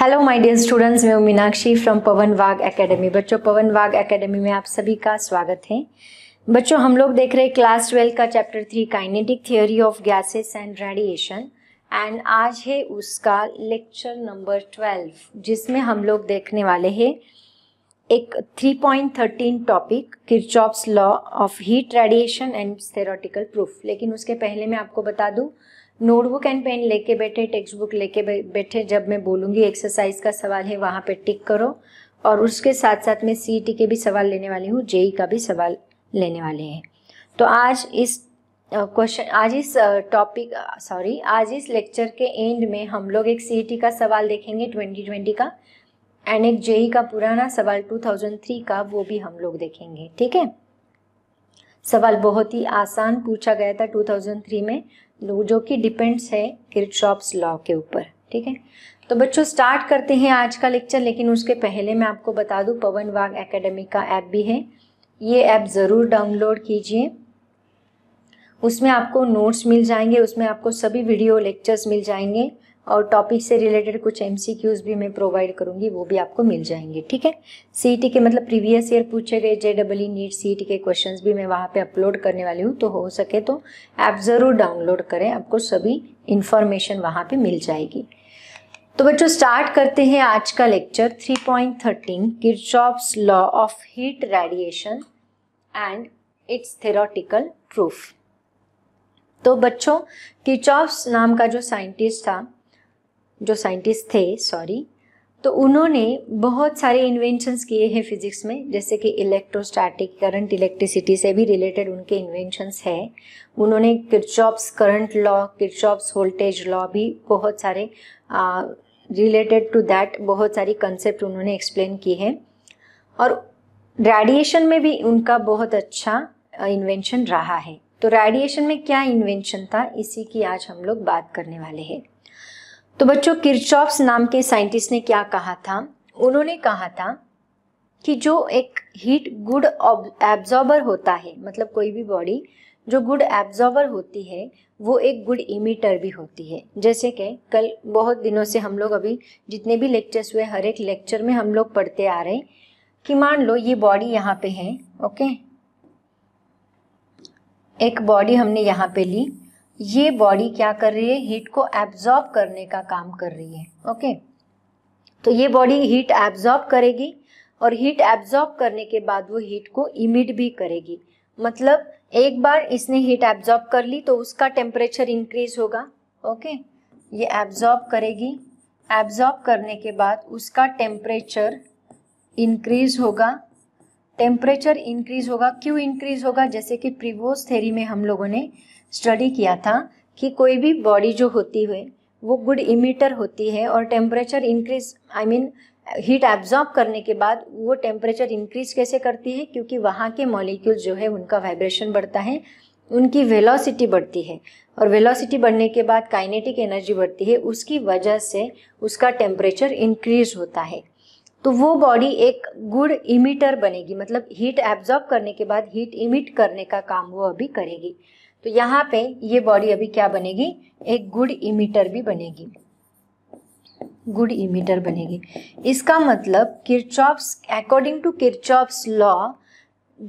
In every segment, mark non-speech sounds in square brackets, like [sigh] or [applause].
Hello my dear students मैं Meenakshi from Pawan Wagh academy बच्चों Pawan Wagh academy में आप सभी का स्वागत है बच्चों हम लोग देख रहे हैं क्लास ट्वेल्व का chapter three kinetic theory of gases and radiation and आज है उसका लेक्चर नंबर ट्वेल्व जिसमें हम लोग देखने वाले हैं एक 3.13 topic Kirchhoff's law of heat radiation and theoretical proof लेकिन उसके पहले मैं आपको बता दूँ नोटबुक एंड पेन लेके बैठे टेक्स्ट बुक लेके बैठे जब मैं बोलूँगी एक्सरसाइज का सवाल है वहाँ पे टिक करो और उसके साथ साथ मैं सी e के भी सवाल लेने वाली हूँ जेई e का भी सवाल लेने वाले हैं तो आज इस क्वेश्चन आज इस टॉपिक सॉरी आज इस लेक्चर के एंड में हम लोग एक सी e का सवाल देखेंगे 2020 का एंड एक जेई का पुराना सवाल 2003 का वो भी हम लोग देखेंगे ठीक है सवाल बहुत ही आसान पूछा गया था 2003 में जो कि डिपेंड्स है किरचॉप्स लॉ के ऊपर ठीक है तो बच्चों स्टार्ट करते हैं आज का लेक्चर लेकिन उसके पहले मैं आपको बता दूं पवन वाघ एकेडमी का ऐप भी है ये ऐप ज़रूर डाउनलोड कीजिए उसमें आपको नोट्स मिल जाएंगे उसमें आपको सभी वीडियो लेक्चर्स मिल जाएंगे और टॉपिक से रिलेटेड कुछ एम भी मैं प्रोवाइड करूँगी वो भी आपको मिल जाएंगे ठीक है सी e के मतलब प्रीवियस ईयर पूछे गए जे डबल ई नीट सी के क्वेश्चन भी मैं वहाँ पे अपलोड करने वाली हूँ तो हो सके तो ऐप ज़रूर डाउनलोड करें आपको सभी इन्फॉर्मेशन वहाँ पर मिल जाएगी तो बच्चों स्टार्ट करते हैं आज का lecture 3.13 point thirteen Kirchhoff's law of heat radiation and its theoretical proof तो बच्चों किचॉप्स नाम का जो साइंटिस्ट था जो साइंटिस्ट थे सॉरी तो उन्होंने बहुत सारे इन्वेंशंस किए हैं फिजिक्स में जैसे कि इलेक्ट्रोस्टैटिक करंट इलेक्ट्रिसिटी से भी रिलेटेड उनके इन्वेंशंस हैं उन्होंने Kirchhoff's current law Kirchhoff's voltage law भी बहुत सारे रिलेटेड टू दैट बहुत सारी कंसेप्ट उन्होंने एक्सप्लेन की है और रेडिएशन में भी उनका बहुत अच्छा इन्वेंशन रहा है तो रेडिएशन में क्या इन्वेंशन था इसी की आज हम लोग बात करने वाले हैं तो बच्चों किरचॉप्स नाम के साइंटिस्ट ने क्या कहा था उन्होंने कहा था कि जो एक हीट गुड एब्जॉर्बर होता है मतलब कोई भी बॉडी जो गुड एब्जॉर्बर होती है वो एक गुड इमिटर भी होती है जैसे कि कल बहुत दिनों से हम लोग अभी जितने भी लेक्चर्स हुए हर एक लेक्चर में हम लोग पढ़ते आ रहे कि मान लो ये बॉडी यहाँ पे है ओके एक बॉडी हमने यहाँ पे ली ये बॉडी क्या कर रही है हीट को एब्जॉर्ब करने का काम कर रही है ओके तो ये बॉडी हीट एब्जॉर्ब करेगी और हीट एब्जॉर्ब करने के बाद वो हीट को इमिट भी करेगी मतलब एक बार इसने हीट एब्जॉर्ब कर ली तो उसका टेम्परेचर इंक्रीज होगा ओके ये एब्जॉर्ब करेगी एब्जॉर्ब करने के बाद उसका टेम्परेचर इंक्रीज होगा टेम्परेचर इंक्रीज होगा क्यों इंक्रीज होगा जैसे कि प्रीवोस थेरी में हम लोगों ने स्टडी किया था कि कोई भी बॉडी जो होती है वो गुड इमीटर होती है और temperature increase I mean heat absorb करने के बाद वो टेम्परेचर इंक्रीज कैसे करती है क्योंकि वहाँ के मॉलिक्यूल जो है उनका वाइब्रेशन बढ़ता है उनकी वेलोसिटी बढ़ती है और वेलोसिटी बढ़ने के बाद काइनेटिक एनर्जी बढ़ती है उसकी वजह से उसका टेम्परेचर इंक्रीज होता है तो वो बॉडी एक गुड इमिटर बनेगी मतलब हीट एब्जॉर्ब करने के बाद हीट इमिट करने का काम वो अभी करेगी तो यहाँ पे ये बॉडी अभी क्या बनेगी एक गुड इमीटर भी बनेगी गुड इमीटर बनेगी इसका मतलब Kirchhoff's according to Kirchhoff's law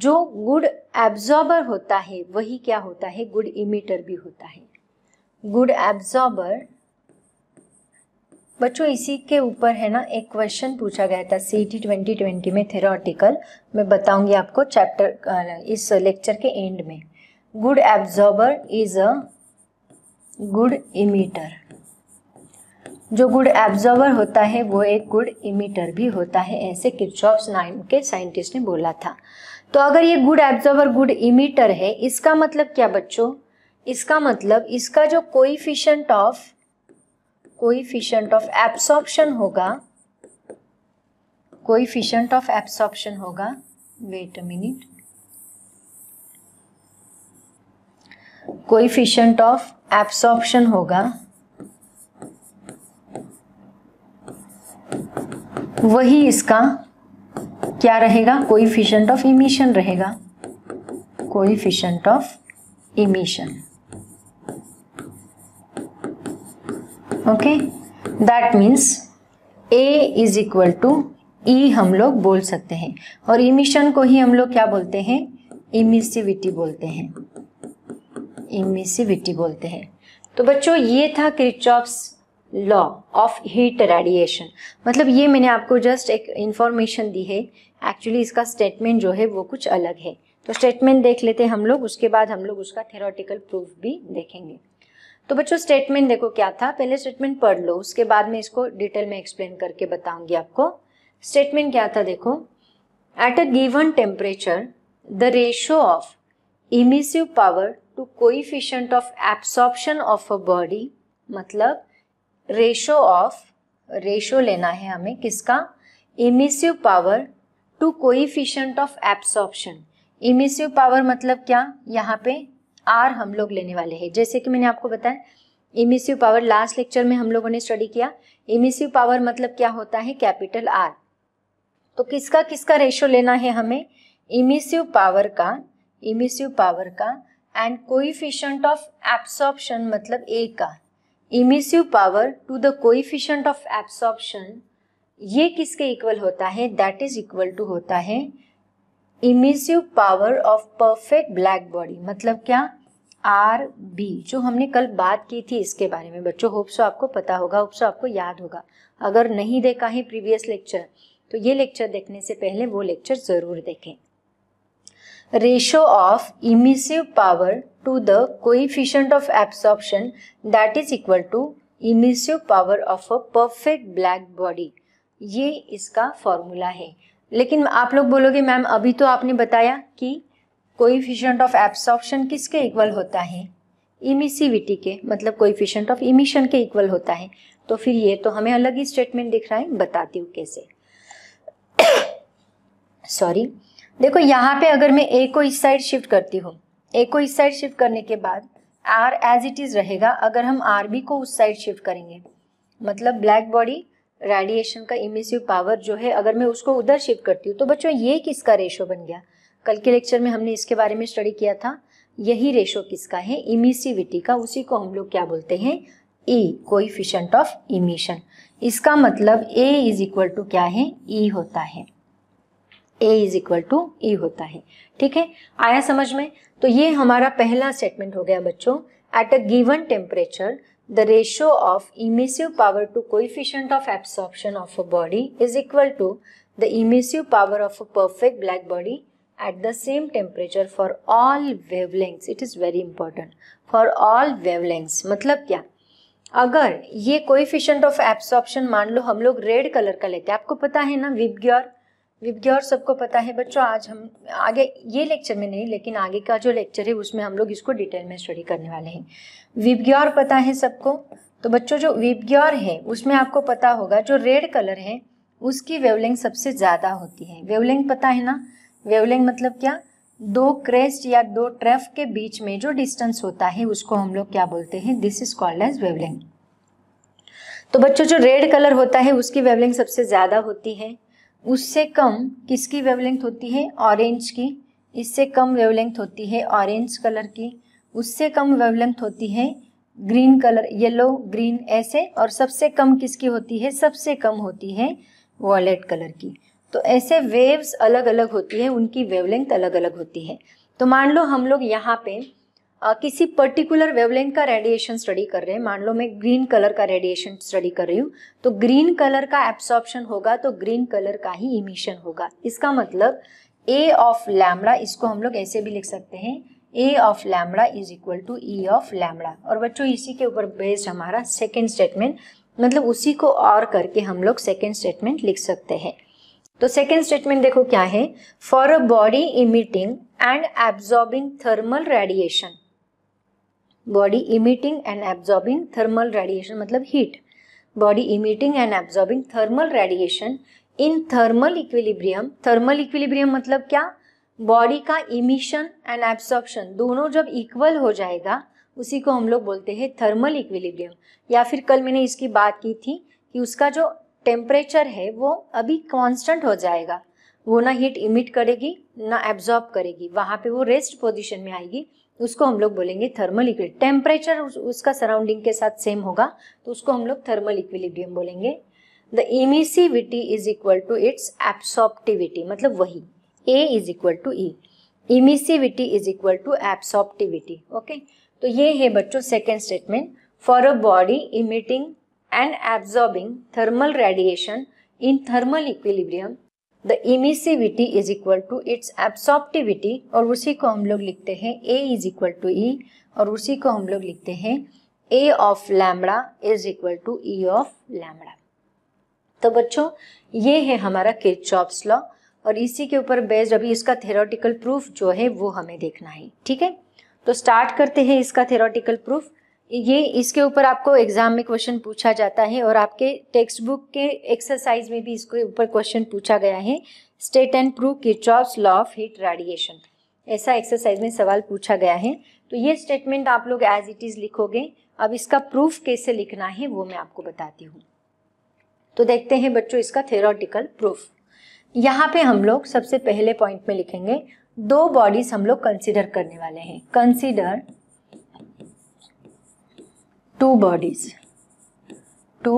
जो गुड एब्जॉर्बर होता है वही क्या होता है गुड इमीटर भी होता है गुड एब्जॉर्बर बच्चों इसी के ऊपर है ना एक क्वेश्चन पूछा गया था सी टी ट्वेंटी ट्वेंटी में थेरोटिकल मैं बताऊंगी आपको चैप्टर इस लेक्चर के एंड में good absorber is a good emitter जो गुड एब्जॉर्वर होता है वो एक गुड इमीटर भी होता है ऐसे किचॉप्स नाइन के साइंटिस्ट ने बोला था तो अगर ये गुड एब्जॉर्वर गुड इमीटर है इसका मतलब क्या बच्चों इसका मतलब इसका जो coefficient of coefficient of absorption होगा कोईफिशंट ऑफ एब्सॉर्प्शन होगा wait a minute coefficient of absorption होगा वही इसका क्या रहेगा कोइफिशियंट ऑफ इमिशन रहेगा coefficient of emission okay that means A is equal to E हम लोग बोल सकते हैं और इमिशन को ही हम लोग क्या बोलते हैं इमिसिविटी बोलते हैं इमिसिविटी बोलते हैं तो बच्चों ये था Kirchhoff's law of heat radiation मतलब ये मैंने आपको जस्ट एक इन्फॉर्मेशन दी है एक्चुअली इसका स्टेटमेंट जो है वो कुछ अलग है तो स्टेटमेंट देख लेते हैं हम लोग उसके बाद हम लोग उसका थेरोटिकल प्रूफ भी देखेंगे तो बच्चों स्टेटमेंट देखो क्या था पहले स्टेटमेंट पढ़ लो उसके बाद में इसको डिटेल में एक्सप्लेन करके बताऊंगी आपको स्टेटमेंट क्या था देखो at a given temperature the ratio of emissive power to coefficient of absorption of a body मतलब रेशो ऑफ रेशो लेना है हमें किसका emissive power to coefficient of absorption emissive power मतलब क्या यहाँ पे आर हम लोग लेने वाले हैं जैसे कि मैंने आपको बताया इमिसिव पावर लास्ट लेक्चर में हम लोगों ने स्टडी किया इमिसिव पावर मतलब क्या होता है कैपिटल आर तो किसका किसका रेशो लेना है हमें इमिसिव पावर का इमिसिव पावर का एंड कोईफिशंट ऑफ एब्सॉर्प्शन मतलब ए का emissive power to the coefficient of absorption ये किसके इक्वल होता है दैट इज इक्वल टू होता है emissive power of perfect black body मतलब क्या आर बी जो हमने कल बात की थी इसके बारे में बच्चों होप सो तो आपको पता होगा होप सो तो आपको याद होगा अगर नहीं देखा है प्रीवियस लेक्चर तो ये लेक्चर देखने से पहले वो लेक्चर ज़रूर देखें ratio of emissive power to the coefficient of absorption that is equal to emissive power of a perfect black body ये इसका फॉर्मूला है लेकिन आप लोग बोलोगे मैम अभी तो आपने बताया कि कोइफिशिएंट ऑफ एब्सॉर्प्शन किसके इक्वल होता है इमिसिविटी के मतलब कोइफिशिएंट ऑफ इमिशन के इक्वल होता है तो फिर ये तो हमें अलग ही स्टेटमेंट दिख रहा है बताती हूँ कैसे सॉरी [coughs] देखो यहाँ पे अगर मैं ए को इस साइड शिफ्ट करती हूँ ए को इस साइड शिफ्ट करने के बाद आर एज इट इज़ रहेगा अगर हम आर बी को उस साइड शिफ्ट करेंगे मतलब ब्लैक बॉडी रेडिएशन का इमेसिव पावर जो है अगर मैं उसको उधर शिफ्ट करती हूँ तो बच्चों ये किसका रेशो बन गया कल के लेक्चर में हमने इसके बारे में स्टडी किया था यही रेशो किसका है इमिसिविटी का उसी को हम लोग क्या बोलते हैं ई कोइफिशेंट ऑफ इमिशन इसका मतलब ए इज इक्वल टू क्या है ई e होता है A is equal to E होता है ठीक है आया समझ में तो ये हमारा पहला स्टेटमेंट हो गया बच्चों at a given temperature the ratio of emissive power to coefficient of absorption of a body is equal to the emissive power of a perfect black body at the same temperature for all wavelengths it is very important for all wavelengths मतलब क्या अगर ये coefficient of absorption मान लो हम लोग red colour का लेते हैं आपको पता है ना विबग्योर विज्ञा और सबको पता है बच्चों आज हम आगे ये लेक्चर में नहीं लेकिन आगे का जो लेक्चर है उसमें हम लोग इसको डिटेल में स्टडी करने वाले हैं विज्ञा पता है सबको तो बच्चों जो विब्ग्योर है उसमें आपको पता होगा जो रेड कलर है उसकी वेवलिंग सबसे ज़्यादा होती है वेवलिंग पता है ना वेवलिंग मतलब क्या दो क्रेस्ट या दो ट्रफ के बीच में जो डिस्टेंस होता है उसको हम लोग क्या बोलते हैं this is called as wavelength तो बच्चों जो रेड कलर होता है उसकी वेवलिंग सबसे ज़्यादा होती है उससे कम किसकी वेवलेंथ होती है ऑरेंज की इससे कम वेवलेंथ होती है ऑरेंज कलर की उससे कम वेवलेंथ होती है ग्रीन कलर येलो ग्रीन ऐसे और सबसे कम किसकी होती है सबसे कम होती है वॉलेट कलर की तो ऐसे वेव्स अलग अलग होती है उनकी वेवलेंथ अलग अलग होती है तो मान लो हम लोग यहाँ पे किसी पर्टिकुलर वेवलेंथ का रेडिएशन स्टडी कर रहे हैं मान लो मैं ग्रीन कलर का रेडिएशन स्टडी कर रही हूँ तो ग्रीन कलर का एब्सॉर्प्शन होगा तो ग्रीन कलर का ही इमिशन होगा इसका मतलब ए ऑफ लैमड़ा इसको हम लोग ऐसे भी लिख सकते हैं A of lambda is equal to E of lambda और बच्चों इसी के ऊपर बेस्ड हमारा सेकेंड स्टेटमेंट मतलब उसी को और करके हम लोग सेकेंड स्टेटमेंट लिख सकते हैं तो सेकेंड स्टेटमेंट देखो क्या है for a body emitting and absorbing thermal radiation body emitting and absorbing thermal radiation मतलब heat body emitting and absorbing thermal radiation in thermal equilibrium thermal equilibrium मतलब क्या बॉडी का इमिशन एंड एब्सॉर्प्शन दोनों जब equal हो जाएगा उसी को हम लोग बोलते हैं थर्मल इक्विलिब्रियम या फिर कल मैंने इसकी बात की थी कि उसका जो टेम्परेचर है वो अभी कांस्टेंट हो जाएगा वो ना हीट इमिट करेगी ना एब्जॉर्ब करेगी वहाँ पे वो रेस्ट पोजीशन में आएगी उसको हम लोग बोलेंगे थर्मल इक्विलिब्रियम टेम्परेचर उस, उसका सराउंडिंग के साथ सेम होगा तो उसको हम लोग थर्मल इक्विलिब्रियम बोलेंगे the emissivity is equal to its absorptivity मतलब वही A is equal to E emissivity is equal to absorptivity okay तो ये है बच्चों second statement for a body emitting and absorbing thermal radiation in thermal equilibrium the emissivity is equal to its absorptivity और उसी को हम लोग लिखते हैं A is equal to E और उसी को हम लोग लिखते हैं A of lambda is equal to E of lambda तो बच्चों ये है हमारा किरचॉप्स लॉ और इसी के ऊपर बेस्ड अभी इसका थेरोटिकल प्रूफ जो है वो हमें देखना है ठीक है तो स्टार्ट करते हैं इसका थेरोटिकल प्रूफ ये इसके ऊपर आपको एग्जाम में क्वेश्चन पूछा जाता है और आपके टेक्स्ट बुक के एक्सरसाइज में भी इसके ऊपर क्वेश्चन पूछा गया है state and prove Kirchhoff's law of heat radiation ऐसा एक्सरसाइज में सवाल पूछा गया है तो ये स्टेटमेंट आप लोग एज इट इज़ लिखोगे अब इसका प्रूफ कैसे लिखना है वो मैं आपको बताती हूँ तो देखते हैं बच्चों इसका थेरोटिकल प्रूफ यहाँ पे हम लोग सबसे पहले पॉइंट में लिखेंगे दो बॉडीज हम लोग कंसिडर करने वाले हैं consider two bodies two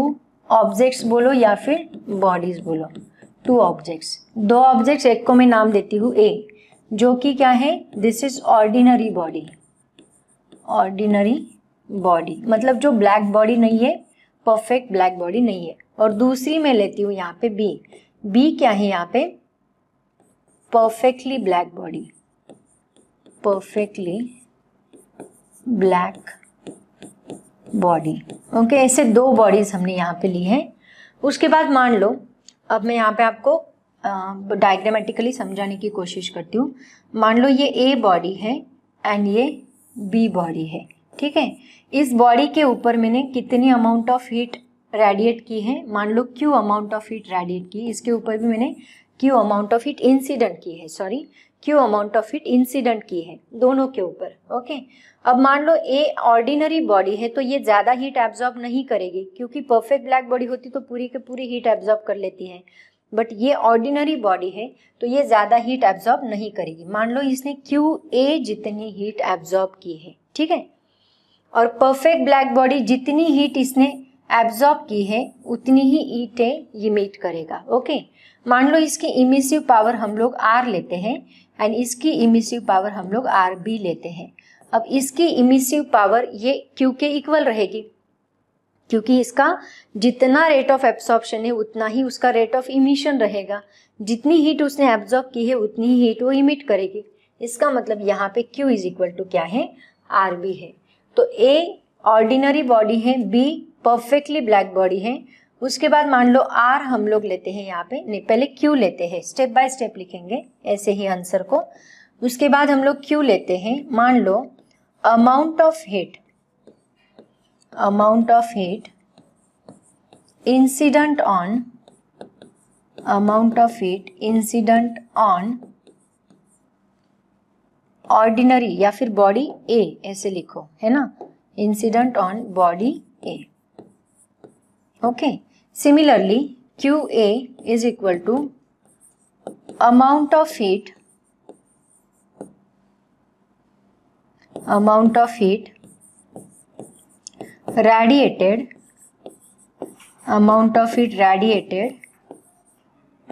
objects बोलो या फिर बॉडीज बोलो टू ऑब्जेक्ट्स दो ऑब्जेक्ट्स एक को मैं नाम देती हूँ ए जो कि क्या है this is ordinary body ordinary body मतलब जो ब्लैक बॉडी नहीं है परफेक्ट ब्लैक बॉडी नहीं है और दूसरी मैं लेती हूँ यहाँ पे बी बी क्या है यहाँ पे perfectly black body perfectly black body okay ऐसे दो बॉडीज हमने यहाँ पे ली हैं उसके बाद मान लो अब मैं यहाँ पे आपको डायग्रामेटिकली समझाने की कोशिश करती हूँ मान लो ये ए बॉडी है एंड ये बी बॉडी है ठीक है इस बॉडी के ऊपर मैंने कितनी अमाउंट ऑफ हीट रेडिएट की है मान लो Q amount of heat radiate की इसके ऊपर भी मैंने Q amount of heat incident की है sorry Q amount of heat incident की है दोनों के ऊपर ओके अब मान लो ए ऑर्डिनरी बॉडी है तो ये ज़्यादा हीट एब्जॉर्ब नहीं करेगी क्योंकि परफेक्ट ब्लैक बॉडी होती तो पूरी के पूरी हीट एब्जॉर्ब कर लेती है बट ये ऑर्डिनरी बॉडी है तो ये ज़्यादा हीट एब्जॉर्ब नहीं करेगी मान लो इसने क्यू ए जितनी हीट एब्जॉर्ब की है ठीक है और परफेक्ट ब्लैक बॉडी जितनी हीट इसने एब्जॉर्ब की है उतनी ही ईटें इमिट करेगा ओके मान लो इसकी इमिसिव पावर हम लोग आर लेते हैं एंड इसकी इमिसिव पावर हम लोग आर बी लेते हैं अब इसकी इमिसिव पावर ये क्यू के इक्वल रहेगी क्योंकि इसका जितना रेट ऑफ एब्सॉर्प्शन है उतना ही उसका रेट ऑफ इमिशन रहेगा जितनी हीट उसने एब्जॉर्ब की है उतनी ही हीट वो इमिट करेगी इसका मतलब यहाँ पे क्यू इज इक्वल टू क्या है आर बी है तो ए ऑर्डिनरी बॉडी है बी परफेक्टली ब्लैक बॉडी है उसके बाद मान लो आर हम लोग लेते हैं यहाँ पे नहीं पहले क्यू लेते हैं स्टेप बाय स्टेप लिखेंगे ऐसे ही आंसर को उसके बाद हम लोग क्यू लेते हैं मान लो amount of heat amount of heat incident on amount of heat incident on ordinary या फिर बॉडी ए ऐसे लिखो है ना incident on body A okay okay? Similarly, QA is equal to amount of heat amount of heat radiated amount of heat radiated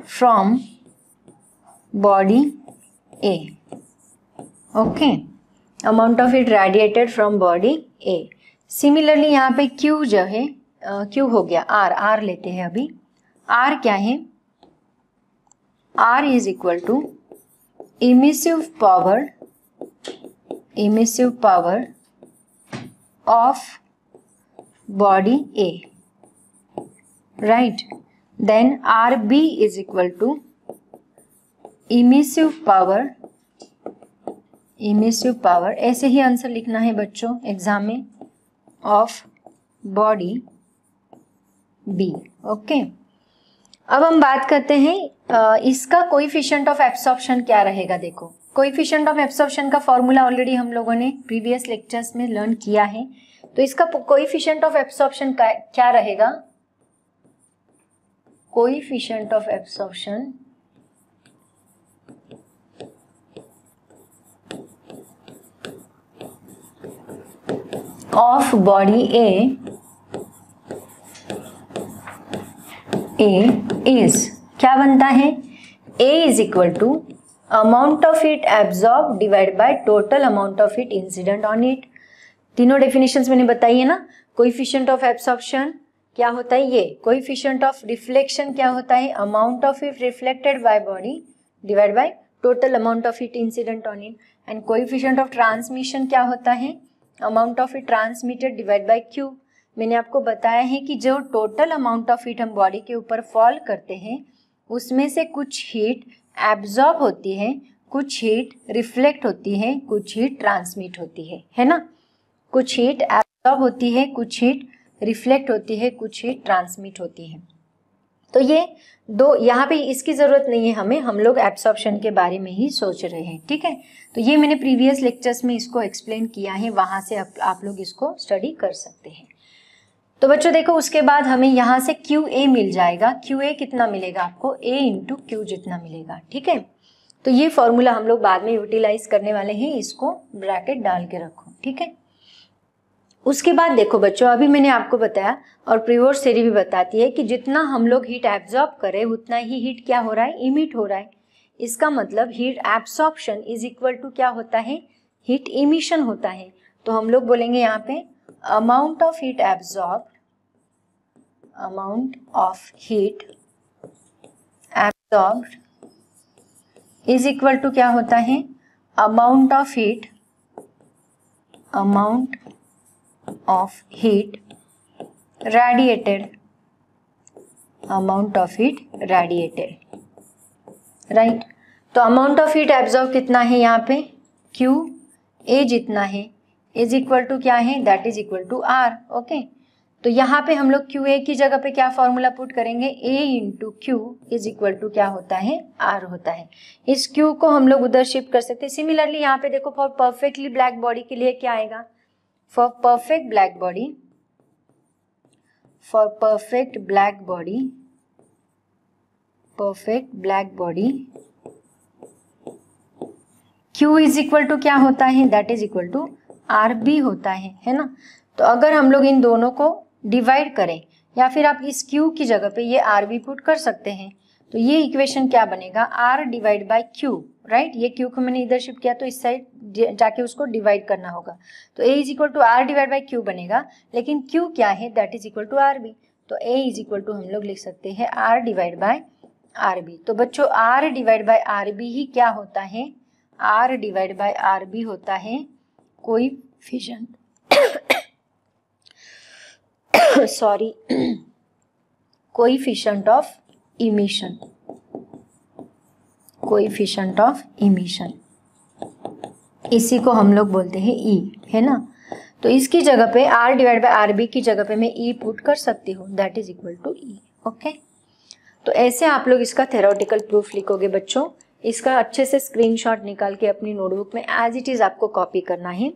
from body A. Okay. Amount of heat radiated from body A. Similarly यहाँ पे Q जो है Q हो गया are are लेते हैं अभी R क्या है R is equal to emissive power emissive power of body A right then R B is equal to emissive power emissive power ऐसे ही आंसर लिखना है बच्चों एग्जाम में ऑफ बॉडी बी ओके अब हम बात करते हैं इसका कोइफिशियंट ऑफ एब्सॉर्प्शन क्या रहेगा देखो कोइफिशियंट ऑफ एब्सॉर्प्शन का फॉर्मूला ऑलरेडी हम लोगों ने प्रीवियस लेक्चर्स में लर्न किया है तो इसका कोइफिशियंट ऑफ एब्सॉर्प्शन क्या रहेगा coefficient of absorption of body A A is क्या बनता है A is equal to amount of heat absorb divide by total amount of heat incident on it तीनों डेफिनेशंस मैंने बताई है ना कोइफिशियंट ऑफ एब्सॉर्प्शन क्या होता है ये कोइफिशियंट ऑफ रिफ्लेक्शन क्या होता है amount of heat reflected by body divide by total amount of heat incident on it and coefficient of transmission क्या होता है amount of heat transmitted divide by Q मैंने आपको बताया है कि जो टोटल अमाउंट ऑफ हीट हम बॉडी के ऊपर फॉल करते हैं उसमें से कुछ हीट एब्जॉर्ब होती है कुछ हीट रिफ्लेक्ट होती है कुछ हीट ट्रांसमिट होती है है ना कुछ हीट एब्जॉर्ब होती है कुछ हीट रिफ्लेक्ट होती है कुछ हीट ट्रांसमिट होती है तो ये दो यहाँ पे इसकी ज़रूरत नहीं है हमें हम लोग एब्सॉर्प्शन के बारे में ही सोच रहे हैं ठीक है तो ये मैंने प्रीवियस लेक्चर्स में इसको एक्सप्लेन किया है वहाँ से आप, आप लोग इसको स्टडी कर सकते हैं तो बच्चों देखो उसके बाद हमें यहाँ से क्यू ए मिल जाएगा क्यू ए कितना मिलेगा आपको ए इंटू क्यू जितना मिलेगा ठीक है तो ये फॉर्मूला हम लोग बाद में यूटिलाइज करने वाले हैं इसको ब्रैकेट डाल के रखो ठीक है उसके बाद देखो बच्चों अभी मैंने आपको बताया और प्रीवोर्स थेरी भी बताती है कि जितना हम लोग हीट एब्जॉर्ब करें उतना ही हीट क्या हो रहा है इमिट हो रहा है इसका मतलब heat absorption is equal to क्या होता है हीट इमिशन होता है तो हम लोग बोलेंगे यहाँ पे amount of heat absorb amount of heat absorbed is equal to क्या होता है amount of heat amount of heat radiated amount of heat radiated right तो amount of heat absorb कितना है यहाँ पे Q A जितना है is equal to क्या है that is equal to R okay तो यहाँ पे हम लोग क्यू ए की जगह पे क्या फॉर्मूला पुट करेंगे A into Q is equal to क्या होता है आर होता है इस क्यू को हम लोग उधर शिफ्ट कर सकते हैं सिमिलरली यहाँ पे देखो फॉर परफेक्टली ब्लैक बॉडी के लिए क्या आएगा for perfect black body for perfect black body perfect black body Q is equal to क्या होता है that is equal to R B होता है है ना तो अगर हम लोग इन दोनों को डिवाइड करें या फिर आप इस क्यू की जगह पे ये आर भी पुट कर सकते हैं तो ये इक्वेशन क्या बनेगा R divide by Q right ये क्यू को मैंने इधर शिफ्ट किया तो इस साइड जाके उसको डिवाइड करना होगा तो A is equal to R divide by Q बनेगा लेकिन क्यू क्या है that is equal to R B तो ए इज इक्वल टू हम लोग लिख सकते हैं R divide by R B तो बच्चों R divide by R B ही क्या होता है R divide by R B होता है कोई फिजन sorry coefficient of emission coefficient of emission इसी को हम लोग बोलते हैं ई e, है ना तो इसकी जगह पे R divide by R B की जगह पे मैं ई e पुट कर सकती हूँ that is equal to E okay तो ऐसे आप लोग इसका थेरोटिकल प्रूफ लिखोगे बच्चों इसका अच्छे से स्क्रीनशॉट निकाल के अपनी नोटबुक में एज इट इज़ आपको कॉपी करना है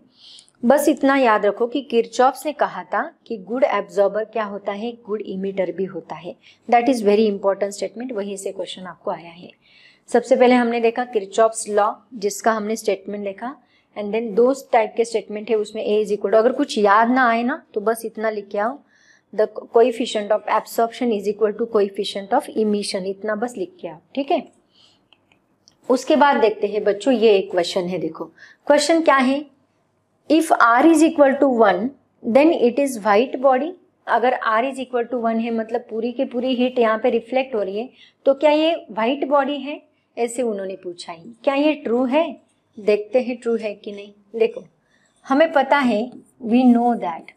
बस इतना याद रखो कि किरचॉप्स ने कहा था कि गुड एब्जॉर्बर क्या होता है गुड इमिटर भी होता है that is very important statement वहीं से क्वेश्चन आपको आया है सबसे पहले हमने देखा किरचॉप्स लॉ जिसका हमने स्टेटमेंट देखा एंड देन दो टाइप के स्टेटमेंट है उसमें ए इज इक्वल टू अगर कुछ याद ना आए ना तो बस इतना लिख के आओ the coefficient of absorption is equal to coefficient of emission इतना बस लिख के आओ ठीक है उसके बाद देखते हैं बच्चों ये एक क्वेश्चन है देखो क्वेश्चन क्या है if R is equal to one then it is white body अगर R is equal to one है मतलब पूरी की पूरी हीट यहाँ पे रिफ्लेक्ट हो रही है तो क्या ये वाइट बॉडी है ऐसे उन्होंने पूछा ही क्या ये ट्रू है देखते हैं ट्रू है कि नहीं देखो हमें पता है we know that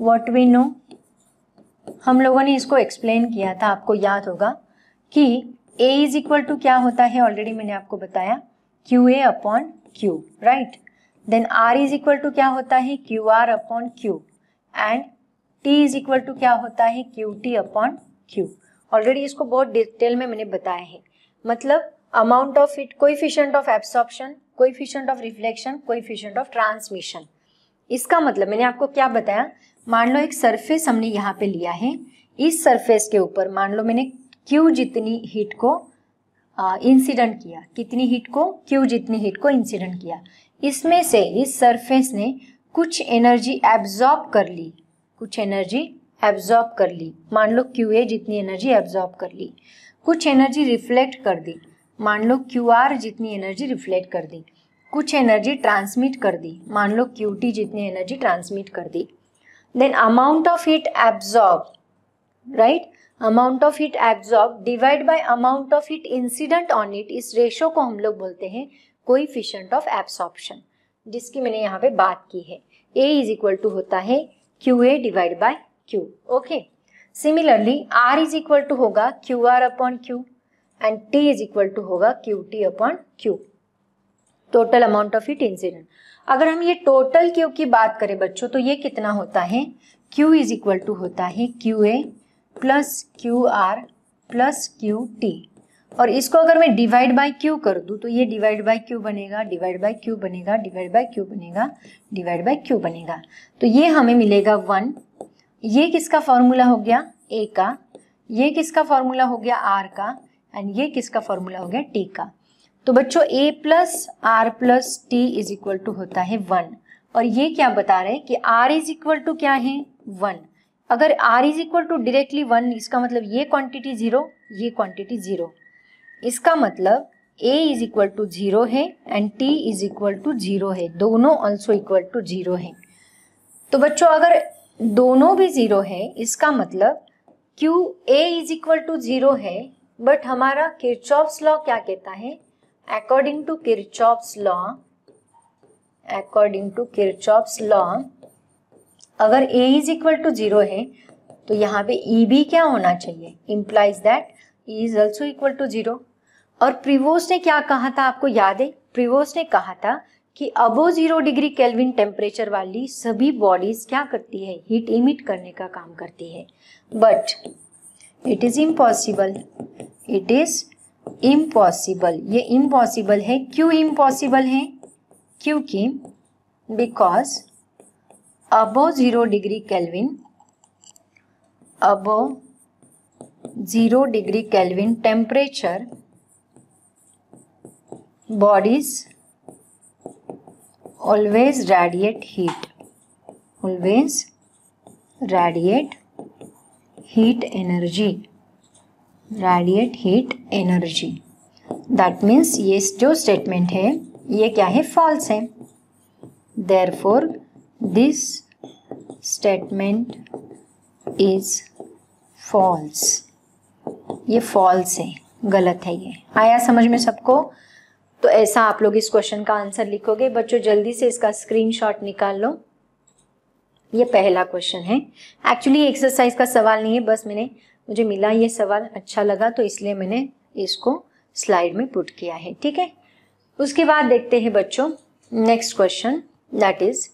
what we know हम लोगों ने इसको एक्सप्लेन किया था आपको याद होगा कि ए इज इक्वल टू क्या होता है ऑलरेडी मैंने आपको बताया Q A upon Q right then R is equal to क्या होता है Q R upon Q and T is equal to क्या होता है Q T upon Q already इसको बहुत डिटेल में मैंने बताया है मतलब amount of heat coefficient of absorption coefficient of reflection coefficient of transmission इसका मतलब मैंने आपको क्या बताया मान लो एक सरफेस हमने यहाँ पे लिया है इस सरफेस के ऊपर मान लो मैंने क्यू जितनी हीट को इंसिडेंट किया कितनी हीट को क्यू जितनी हीट को इंसिडेंट किया इसमें से इस सरफेस ने कुछ एनर्जी एब्जॉर्ब कर ली कुछ एनर्जी एब्जॉर्ब कर ली मान लो क्यू ए जितनी एनर्जी एब्जॉर्ब कर ली कुछ एनर्जी रिफ्लेक्ट कर दी मान लो क्यू आर जितनी एनर्जी रिफ्लेक्ट कर दी कुछ एनर्जी ट्रांसमिट कर दी मान लो क्यू टी जितनी एनर्जी ट्रांसमिट कर दी then amount of heat absorb right amount of heat absorb divide by amount of heat incident on it इस रेशो को हम लोग बोलते हैं कोइफिशियंट ऑफ एब्सॉर्प्शन जिसकी मैंने यहाँ पे बात की है ए इज इक्वल टू होता है Q A divide by Q okay similarly R is equal to होगा Q R upon Q and T is equal to होगा Q T upon Q total amount of heat incident अगर हम ये total Q की बात करें बच्चों तो ये कितना होता है क्यू इज इक्वल टू होता है Q A plus Q R plus Q T और इसको अगर मैं डिवाइड बाय क्यू कर दू तो ये डिवाइड बाय क्यू बनेगा डिवाइड बाय क्यू बनेगा डिवाइड बाय क्यू बनेगा डिवाइड बाय क्यू बनेगा तो ये हमें मिलेगा वन ये किसका फॉर्मूला हो गया ए का ये किसका फॉर्मूला हो गया आर का एंड ये किसका फॉर्मूला हो गया टी का तो बच्चों A plus R plus T is equal to होता है वन और ये क्या बता रहे हैं कि आर इज इक्वल टू क्या है वन अगर R is equal to directly one इसका मतलब ये क्वांटिटी जीरो ये क्वांटिटी जीरो इसका मतलब a is equal to zero है and t is equal to zero है दोनों ऑल्सो इक्वल टू ज़ीरो है तो बच्चों अगर दोनों भी ज़ीरो है इसका मतलब Q a is equal to zero है बट हमारा किरचॉप्स लॉ क्या कहता है according to Kirchhoff's law according to Kirchhoff's law अगर a is equal to zero है तो यहाँ पे ई e भी क्या होना चाहिए implies that E is also equal to zero और प्रिवोस ने क्या कहा था आपको याद है प्रिवोस ने कहा था कि above zero degree Kelvin temperature वाली सभी बॉडीज क्या करती है हीट इमिट करने का काम करती है but it is impossible it is impossible ये इम्पॉसिबल है क्यों इम्पॉसिबल है क्योंकि because above zero degree Kelvin above zero degree Kelvin temperature bodies always radiate heat always radiate heat energy radiate heat energy that means ये जो statement है ये क्या है फॉल्स है therefore this statement is false ये false है गलत है ये आया समझ में सबको तो ऐसा आप लोग इस क्वेश्चन का आंसर लिखोगे बच्चों जल्दी से इसका स्क्रीनशॉट निकाल लो ये पहला क्वेश्चन है एक्चुअली एक्सरसाइज का सवाल नहीं है बस मैंने मुझे मिला ये सवाल अच्छा लगा तो इसलिए मैंने इसको स्लाइड में पुट किया है ठीक है उसके बाद देखते हैं बच्चों नेक्स्ट क्वेश्चन दैट इज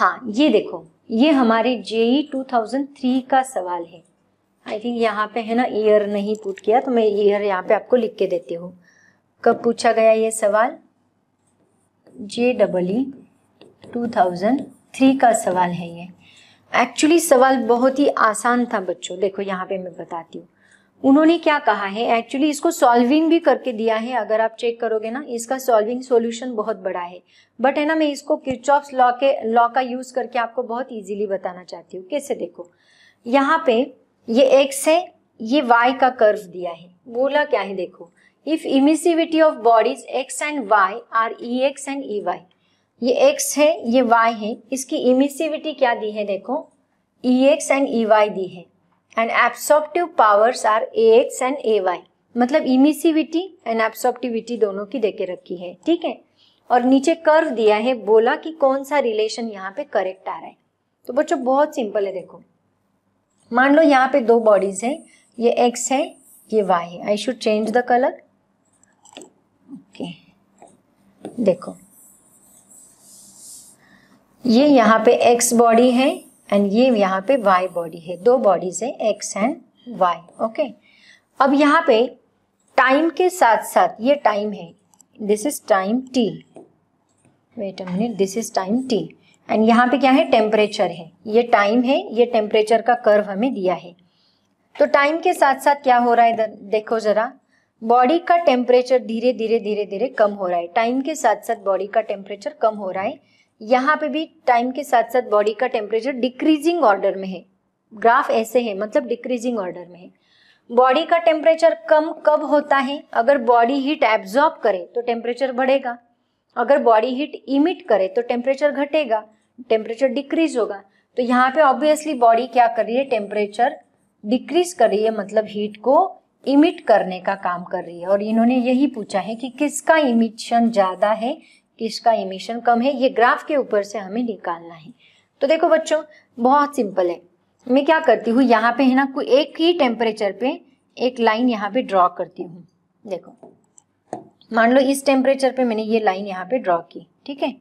हाँ ये देखो ये हमारे जेई 2003 e का सवाल है आई थिंक यहाँ पे है ना ईयर नहीं पुट किया तो मैं ईयर यहाँ पे आपको लिख के देती हूँ कब पूछा गया ये सवाल J double E two thousand three का सवाल है ये एक्चुअली सवाल बहुत ही आसान था बच्चों देखो यहाँ पे मैं बताती हूँ उन्होंने क्या कहा है एक्चुअली इसको सॉल्विंग भी करके दिया है अगर आप चेक करोगे ना इसका सॉल्विंग सॉल्यूशन बहुत बड़ा है बट है ना मैं इसको किचॉप्स लॉ के लॉ का यूज़ करके आपको बहुत इजीली बताना चाहती हूँ कैसे देखो यहाँ पे ये एक्स है ये वाई का कर्व दिया है बोला क्या है देखो if emissivity of bodies X and Y are E X and E Y ये एक्स है ये वाई है इसकी इमिसिविटी क्या दी है देखो E X and E Y दी है and absorptive powers are A X and A Y मतलब इमिसिविटी एंड एब्सॉप्टिविटी दोनों की देके रखी है ठीक है और नीचे कर्व दिया है बोला कि कौन सा रिलेशन यहाँ पे करेक्ट आ रहा है तो बच्चों बहुत सिंपल है देखो मान लो यहाँ पे दो बॉडीज है ये एक्स है ये वाई है I should change the colour okay देखो ये यहाँ पे एक्स बॉडी है एंड ये यहाँ पे वाई बॉडी है दो बॉडीज है एक्स एंड वाई ओके अब यहाँ पे टाइम के साथ साथ ये टाइम है this is time T wait a minute this is time T and यहाँ पे क्या है टेम्परेचर है ये टाइम है ये टेम्परेचर का कर्व हमें दिया है तो टाइम के साथ साथ क्या हो रहा है देखो जरा बॉडी का टेम्परेचर धीरे धीरे धीरे धीरे कम हो रहा है टाइम के साथ साथ बॉडी का टेम्परेचर कम हो रहा है यहाँ पे भी टाइम के साथ साथ बॉडी का टेम्परेचर डिक्रीजिंग ऑर्डर में है ग्राफ ऐसे है मतलब डिक्रीजिंग ऑर्डर में है बॉडी का टेम्परेचर कम कब होता है अगर बॉडी हीट एब्जॉर्ब करे तो टेम्परेचर बढ़ेगा अगर बॉडी हीट इमिट करे तो टेम्परेचर घटेगा टेम्परेचर डिक्रीज होगा तो यहाँ पे ऑब्वियसली बॉडी क्या कर रही है टेम्परेचर डिक्रीज कर रही है मतलब हीट को इमिट करने का काम कर रही है और इन्होंने यही पूछा है कि किसका इमिशन ज़्यादा है किसका इमिशन कम है ये ग्राफ के ऊपर से हमें निकालना है तो देखो बच्चों बहुत सिंपल है मैं क्या करती हूँ यहाँ पे है ना कोई एक ही टेम्परेचर पे एक लाइन यहाँ पे ड्रॉ करती हूँ देखो मान लो इस टेम्परेचर पे मैंने ये लाइन यहाँ पे ड्रॉ की ठीक है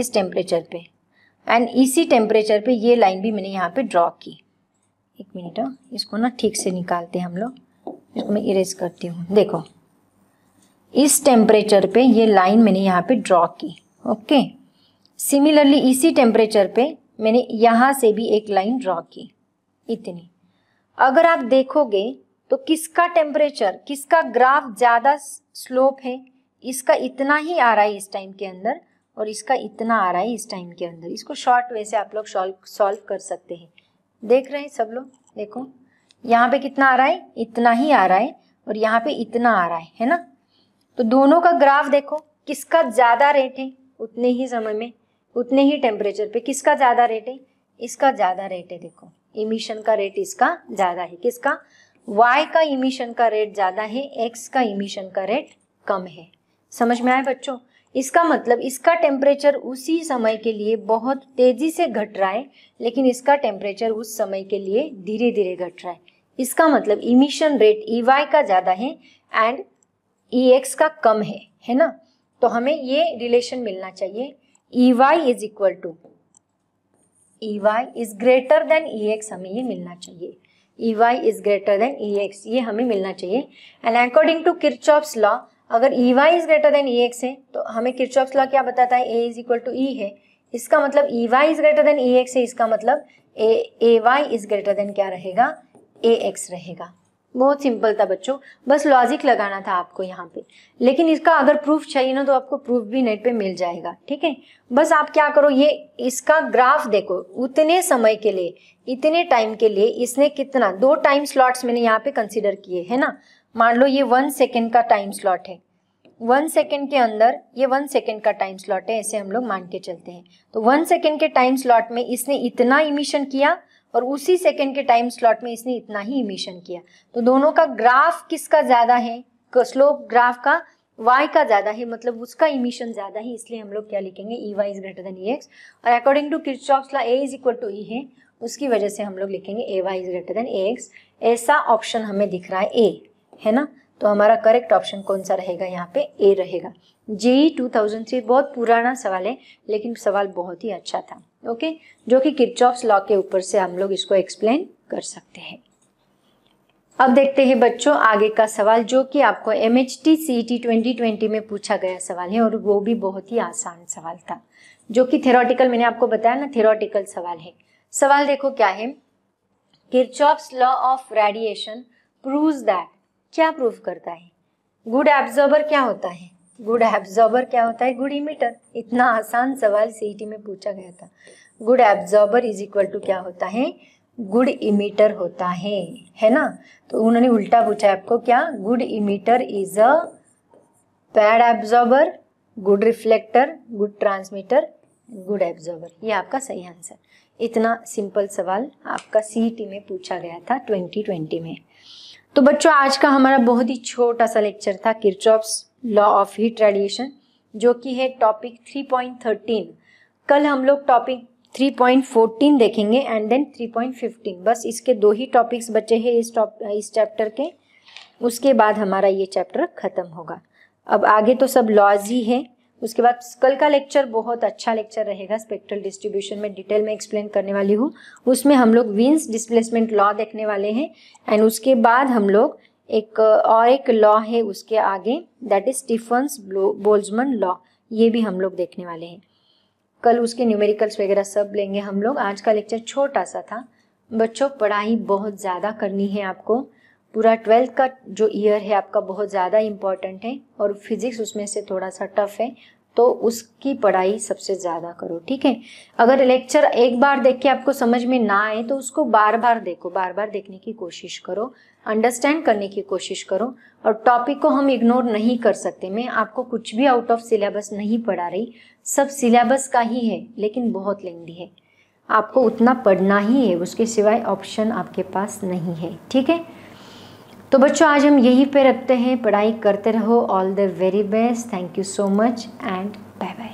इस टेम्परेचर पे एंड इसी टेम्परेचर पे ये लाइन भी मैंने यहाँ पे ड्रॉ की एक मिनट हाँ। इसको ना ठीक से निकालते हैं हम लोग इसको मैं इरेज करती हूँ देखो इस टेम्परेचर पे ये लाइन मैंने यहाँ पे ड्रॉ की ओके सिमिलरली इसी टेम्परेचर पे मैंने यहाँ से भी एक लाइन ड्रॉ की इतनी अगर आप देखोगे तो किसका टेम्परेचर किसका ग्राफ ज़्यादा स्लोप है इसका इतना ही आ रहा है इस टाइम के अंदर और इसका इतना आ रहा है इस टाइम के अंदर इसको शॉर्ट वे से आप लोग सॉल्व सॉल्व कर सकते हैं देख रहे हैं सब लोग देखो यहाँ पे कितना आ रहा है इतना ही आ रहा है और यहाँ पे इतना आ रहा है है ना तो दोनों का ग्राफ देखो किसका ज़्यादा रेट है उतने ही समय में उतने ही टेम्परेचर पे किसका ज़्यादा रेट है इसका ज़्यादा रेट है देखो इमिशन का रेट इसका ज़्यादा है किसका वाई का इमिशन का रेट ज़्यादा है एक्स का इमिशन का रेट कम है समझ में आए बच्चों इसका मतलब इसका टेम्परेचर उसी समय के लिए बहुत तेज़ी से घट रहा है लेकिन इसका टेम्परेचर उस समय के लिए धीरे धीरे घट रहा है इसका मतलब इमिशन रेट ई वाई का ज़्यादा है एंड ई एक्स का कम है है ना तो हमें ये रिलेशन मिलना चाहिए E Y is equal to E Y is greater than E X हमें ये मिलना चाहिए E Y is greater than E X ये हमें मिलना चाहिए and according to Kirchhoff's law अगर E Y is greater than E X है तो हमें किरचॉप्स लॉ क्या बताता है A is equal to E है इसका मतलब E Y is greater than E X है इसका मतलब ए A Y is greater than क्या रहेगा ए एक्स रहेगा बहुत सिंपल था बच्चों बस लॉजिक लगाना था आपको यहाँ पे लेकिन इसका अगर प्रूफ चाहिए ना तो आपको प्रूफ भी नेट पे मिल जाएगा ठीक है बस आप क्या करो ये इसका ग्राफ देखो उतने समय के लिए इतने टाइम के लिए इसने कितना दो टाइम स्लॉट्स मैंने यहाँ पे कंसिडर किए है ना मान लो ये वन सेकेंड का टाइम स्लॉट है वन सेकेंड के अंदर ये वन सेकेंड का टाइम स्लॉट है ऐसे हम लोग मान के चलते हैं तो वन सेकेंड के टाइम स्लॉट में इसने इतना इमिशन किया और उसी सेकेंड के टाइम स्लॉट में इसने इतना ही इमिशन किया तो दोनों का ग्राफ किसका ज़्यादा है स्लोप ग्राफ का वाई का ज़्यादा है मतलब उसका इमिशन ज़्यादा है इसलिए हम लोग क्या लिखेंगे E Y is greater than E X और according to Kirchhoff's law A is equal to E है उसकी वजह से हम लोग लिखेंगे A Y is greater than A X ऐसा ऑप्शन हमें दिख रहा है ए है ना तो हमारा करेक्ट ऑप्शन कौन सा रहेगा यहाँ पे ए रहेगा जेई टू थाउजेंड थ्री बहुत पुराना सवाल है लेकिन सवाल बहुत ही अच्छा था ओके जो कि किरचॉप्स लॉ के ऊपर से हम लोग इसको एक्सप्लेन कर सकते हैं अब देखते हैं बच्चों आगे का सवाल जो कि आपको M H T C T twenty twenty में पूछा गया सवाल है और वो भी बहुत ही आसान सवाल था जो कि थेरोटिकल मैंने आपको बताया ना थेरोटिकल सवाल है सवाल देखो क्या है Kirchhoff's law of radiation prove that क्या प्रूव करता है गुड एब्जॉर्बर क्या होता है गुड एब्जॉर्बर क्या होता है गुड इमिटर इतना आसान सवाल सीईटी e में पूछा गया था good absorber is equal to क्या होता है गुड इमिटर होता है है ना तो उन्होंने उल्टा पूछा है आपको क्या good emitter is a bad absorber good reflector good transmitter good absorber ये आपका सही आंसर इतना सिंपल सवाल आपका सीईटी e में पूछा गया था 2020 में तो बच्चों आज का हमारा बहुत ही छोटा सा लेक्चर था Kirchhoff's law of heat radiation जो कि है टॉपिक 3.13 कल हम लोग टॉपिक 3.14 देखेंगे एंड देन 3.15 बस इसके दो ही टॉपिक्स बचे हैं इस टॉप इस चैप्टर के उसके बाद हमारा ये चैप्टर ख़त्म होगा अब आगे तो सब लॉज ही है उसके बाद कल का लेक्चर बहुत अच्छा लेक्चर रहेगा स्पेक्ट्रल डिस्ट्रीब्यूशन में डिटेल में एक्सप्लेन करने वाली हूँ उसमें हम लोग विंस डिस्प्लेसमेंट लॉ देखने वाले हैं एंड उसके बाद हम लोग एक और एक लॉ है उसके आगे that is Stefan's Boltzmann law ये भी हम लोग देखने वाले हैं कल उसके न्यूमेरिकल्स वगैरह सब लेंगे हम लोग आज का लेक्चर छोटा सा था बच्चों पढ़ाई बहुत ज़्यादा करनी है आपको पूरा ट्वेल्थ का जो ईयर है आपका बहुत ज़्यादा इम्पॉर्टेंट है और फिज़िक्स उसमें से थोड़ा सा टफ है तो उसकी पढ़ाई सबसे ज़्यादा करो ठीक है अगर लेक्चर एक बार देख के आपको समझ में ना आए तो उसको बार बार देखो बार बार देखने की कोशिश करो अंडरस्टैंड करने की कोशिश करो और टॉपिक को हम इग्नोर नहीं कर सकते मैं आपको कुछ भी आउट ऑफ सिलेबस नहीं पढ़ा रही सब सिलेबस का ही है लेकिन बहुत लेंदी है आपको उतना पढ़ना ही है उसके सिवाय ऑप्शन आपके पास नहीं है ठीक है तो बच्चों आज हम यहीं पे रखते हैं पढ़ाई करते रहो all the very best thank you so much and bye bye